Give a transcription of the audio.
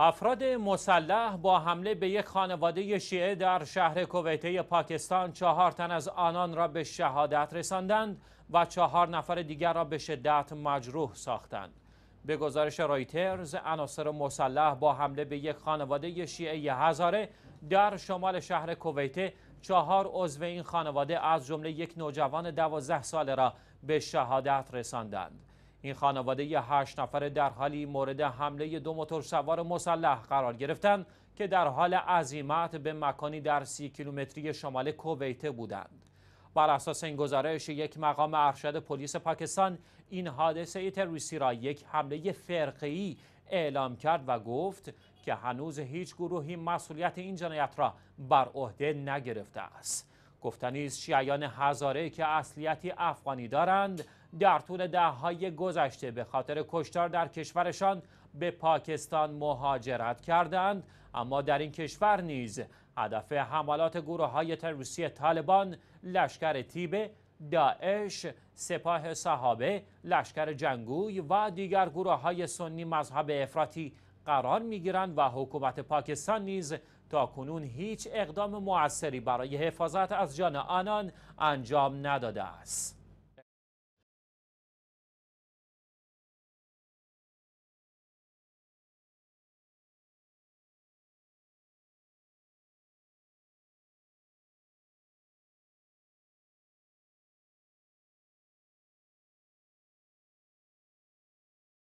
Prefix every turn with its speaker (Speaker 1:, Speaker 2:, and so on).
Speaker 1: افراد مسلح با حمله به یک خانواده شیعه در شهر کویته پاکستان چهار تن از آنان را به شهادت رساندند و چهار نفر دیگر را به شدت مجروح ساختند. به گزارش رایترز، عناصر مسلح با حمله به یک خانواده شیعه هزاره در شمال شهر کویته چهار عضو این خانواده از جمله یک نوجوان دوازده ساله را به شهادت رساندند. این خانواده ی هشت نفره در حالی مورد حمله دو موتور سوار مسلح قرار گرفتند که در حال عزیمت به مکانی در سی کیلومتری شمال کویت بودند. بر اساس این گزارش یک مقام ارشد پلیس پاکستان این حادثه تروریستی را یک حمله فرقی اعلام کرد و گفت که هنوز هیچ گروهی مسئولیت این جنایت را بر عهده نگرفته است. گفتنی است شیعیان هزاره که اصلیتی افغانی دارند در طول دههای گذشته به خاطر کشتار در کشورشان به پاکستان مهاجرت کردند اما در این کشور نیز هدف حملات گروه های تروریستی طالبان لشکر تیبه داعش، سپاه صحابه، لشکر جنگوی و دیگر گروه های سنی مذهب افراطی قرار می و حکومت پاکستان نیز تا کنون هیچ اقدام موثری برای حفاظت از جان آنان انجام نداده است.